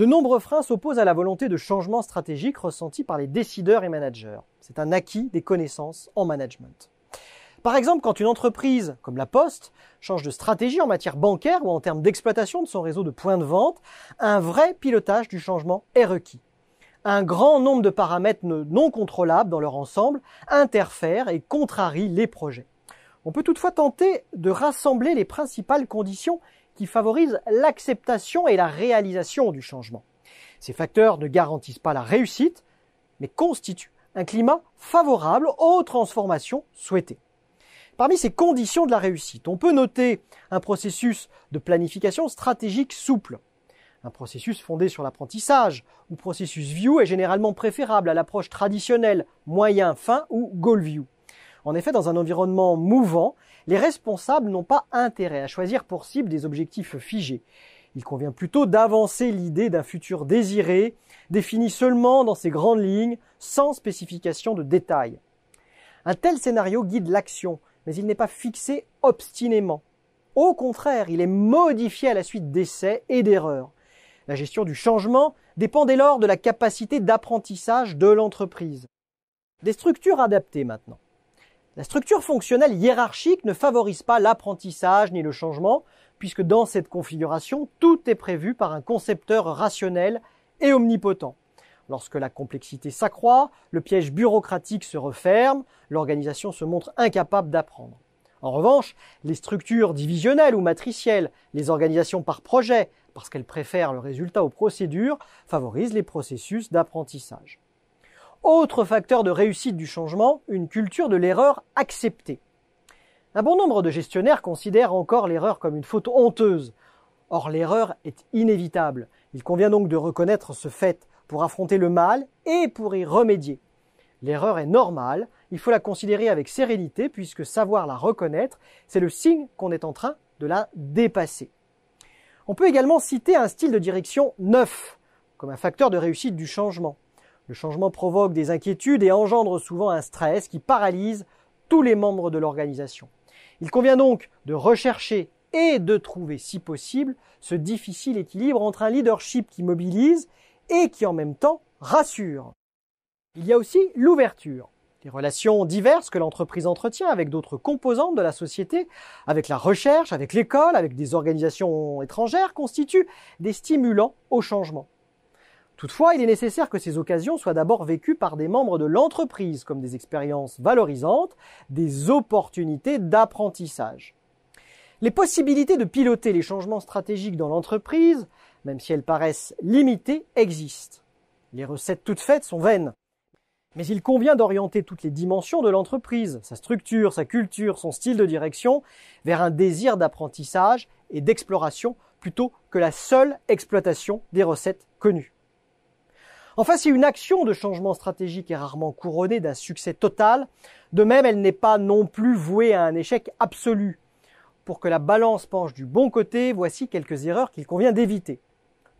De nombreux freins s'opposent à la volonté de changement stratégique ressentie par les décideurs et managers. C'est un acquis des connaissances en management. Par exemple, quand une entreprise, comme la Poste, change de stratégie en matière bancaire ou en termes d'exploitation de son réseau de points de vente, un vrai pilotage du changement est requis. Un grand nombre de paramètres non contrôlables dans leur ensemble interfèrent et contrarient les projets. On peut toutefois tenter de rassembler les principales conditions qui favorisent l'acceptation et la réalisation du changement. Ces facteurs ne garantissent pas la réussite, mais constituent un climat favorable aux transformations souhaitées. Parmi ces conditions de la réussite, on peut noter un processus de planification stratégique souple. Un processus fondé sur l'apprentissage ou processus view est généralement préférable à l'approche traditionnelle moyen-fin ou goal view. En effet, dans un environnement mouvant, les responsables n'ont pas intérêt à choisir pour cible des objectifs figés. Il convient plutôt d'avancer l'idée d'un futur désiré, défini seulement dans ses grandes lignes, sans spécification de détails. Un tel scénario guide l'action, mais il n'est pas fixé obstinément. Au contraire, il est modifié à la suite d'essais et d'erreurs. La gestion du changement dépend dès lors de la capacité d'apprentissage de l'entreprise. Des structures adaptées maintenant. La structure fonctionnelle hiérarchique ne favorise pas l'apprentissage ni le changement, puisque dans cette configuration, tout est prévu par un concepteur rationnel et omnipotent. Lorsque la complexité s'accroît, le piège bureaucratique se referme, l'organisation se montre incapable d'apprendre. En revanche, les structures divisionnelles ou matricielles, les organisations par projet, parce qu'elles préfèrent le résultat aux procédures, favorisent les processus d'apprentissage. Autre facteur de réussite du changement, une culture de l'erreur acceptée. Un bon nombre de gestionnaires considèrent encore l'erreur comme une faute honteuse. Or, l'erreur est inévitable. Il convient donc de reconnaître ce fait pour affronter le mal et pour y remédier. L'erreur est normale, il faut la considérer avec sérénité puisque savoir la reconnaître, c'est le signe qu'on est en train de la dépasser. On peut également citer un style de direction neuf comme un facteur de réussite du changement. Le changement provoque des inquiétudes et engendre souvent un stress qui paralyse tous les membres de l'organisation. Il convient donc de rechercher et de trouver, si possible, ce difficile équilibre entre un leadership qui mobilise et qui en même temps rassure. Il y a aussi l'ouverture, les relations diverses que l'entreprise entretient avec d'autres composantes de la société, avec la recherche, avec l'école, avec des organisations étrangères, constituent des stimulants au changement. Toutefois, il est nécessaire que ces occasions soient d'abord vécues par des membres de l'entreprise comme des expériences valorisantes, des opportunités d'apprentissage. Les possibilités de piloter les changements stratégiques dans l'entreprise, même si elles paraissent limitées, existent. Les recettes toutes faites sont vaines. Mais il convient d'orienter toutes les dimensions de l'entreprise, sa structure, sa culture, son style de direction, vers un désir d'apprentissage et d'exploration plutôt que la seule exploitation des recettes connues. Enfin, si une action de changement stratégique est rarement couronnée d'un succès total, de même, elle n'est pas non plus vouée à un échec absolu. Pour que la balance penche du bon côté, voici quelques erreurs qu'il convient d'éviter.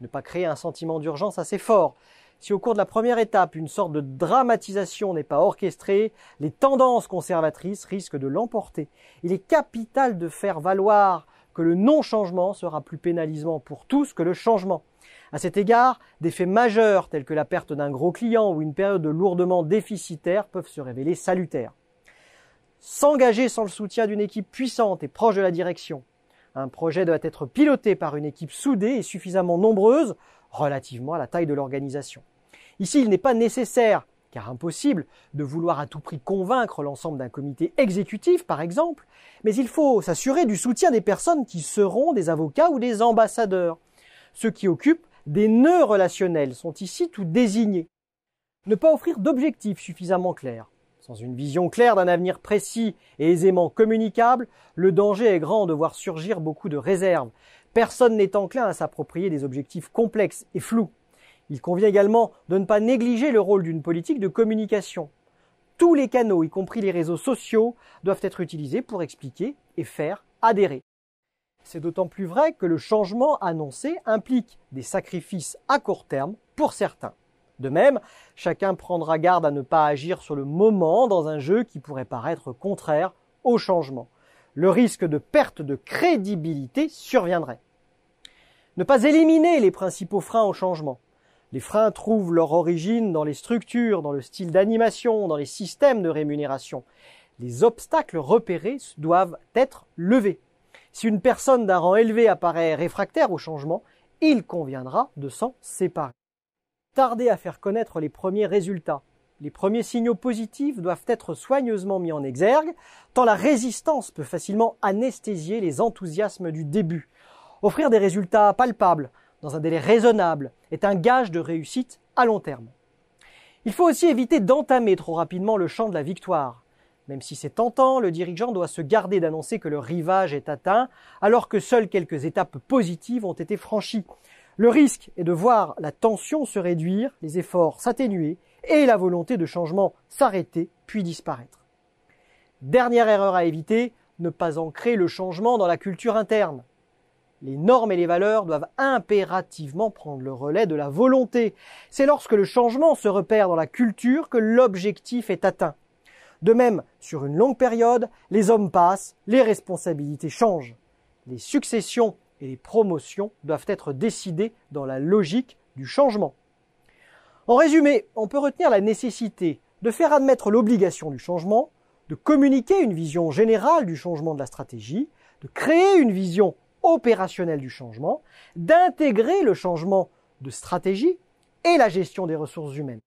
Ne pas créer un sentiment d'urgence assez fort. Si au cours de la première étape, une sorte de dramatisation n'est pas orchestrée, les tendances conservatrices risquent de l'emporter. Il est capital de faire valoir que le non-changement sera plus pénalisant pour tous que le changement. À cet égard, des faits majeurs tels que la perte d'un gros client ou une période de lourdement déficitaire peuvent se révéler salutaires. S'engager sans le soutien d'une équipe puissante et proche de la direction. Un projet doit être piloté par une équipe soudée et suffisamment nombreuse relativement à la taille de l'organisation. Ici, il n'est pas nécessaire, car impossible, de vouloir à tout prix convaincre l'ensemble d'un comité exécutif, par exemple, mais il faut s'assurer du soutien des personnes qui seront des avocats ou des ambassadeurs. Ceux qui occupent des nœuds relationnels sont ici tout désignés. Ne pas offrir d'objectifs suffisamment clairs. Sans une vision claire d'un avenir précis et aisément communicable, le danger est grand de voir surgir beaucoup de réserves. Personne n'est enclin à s'approprier des objectifs complexes et flous. Il convient également de ne pas négliger le rôle d'une politique de communication. Tous les canaux, y compris les réseaux sociaux, doivent être utilisés pour expliquer et faire adhérer. C'est d'autant plus vrai que le changement annoncé implique des sacrifices à court terme pour certains. De même, chacun prendra garde à ne pas agir sur le moment dans un jeu qui pourrait paraître contraire au changement. Le risque de perte de crédibilité surviendrait. Ne pas éliminer les principaux freins au changement. Les freins trouvent leur origine dans les structures, dans le style d'animation, dans les systèmes de rémunération. Les obstacles repérés doivent être levés. Si une personne d'un rang élevé apparaît réfractaire au changement, il conviendra de s'en séparer. Tarder à faire connaître les premiers résultats. Les premiers signaux positifs doivent être soigneusement mis en exergue, tant la résistance peut facilement anesthésier les enthousiasmes du début. Offrir des résultats palpables, dans un délai raisonnable, est un gage de réussite à long terme. Il faut aussi éviter d'entamer trop rapidement le champ de la victoire. Même si c'est tentant, le dirigeant doit se garder d'annoncer que le rivage est atteint, alors que seules quelques étapes positives ont été franchies. Le risque est de voir la tension se réduire, les efforts s'atténuer et la volonté de changement s'arrêter puis disparaître. Dernière erreur à éviter, ne pas ancrer le changement dans la culture interne. Les normes et les valeurs doivent impérativement prendre le relais de la volonté. C'est lorsque le changement se repère dans la culture que l'objectif est atteint. De même, sur une longue période, les hommes passent, les responsabilités changent. Les successions et les promotions doivent être décidées dans la logique du changement. En résumé, on peut retenir la nécessité de faire admettre l'obligation du changement, de communiquer une vision générale du changement de la stratégie, de créer une vision opérationnelle du changement, d'intégrer le changement de stratégie et la gestion des ressources humaines.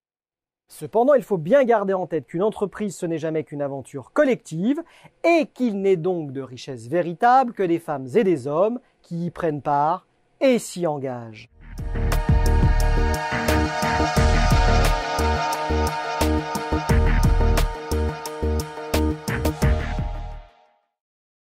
Cependant, il faut bien garder en tête qu'une entreprise, ce n'est jamais qu'une aventure collective, et qu'il n'est donc de richesse véritable que des femmes et des hommes qui y prennent part et s'y engagent.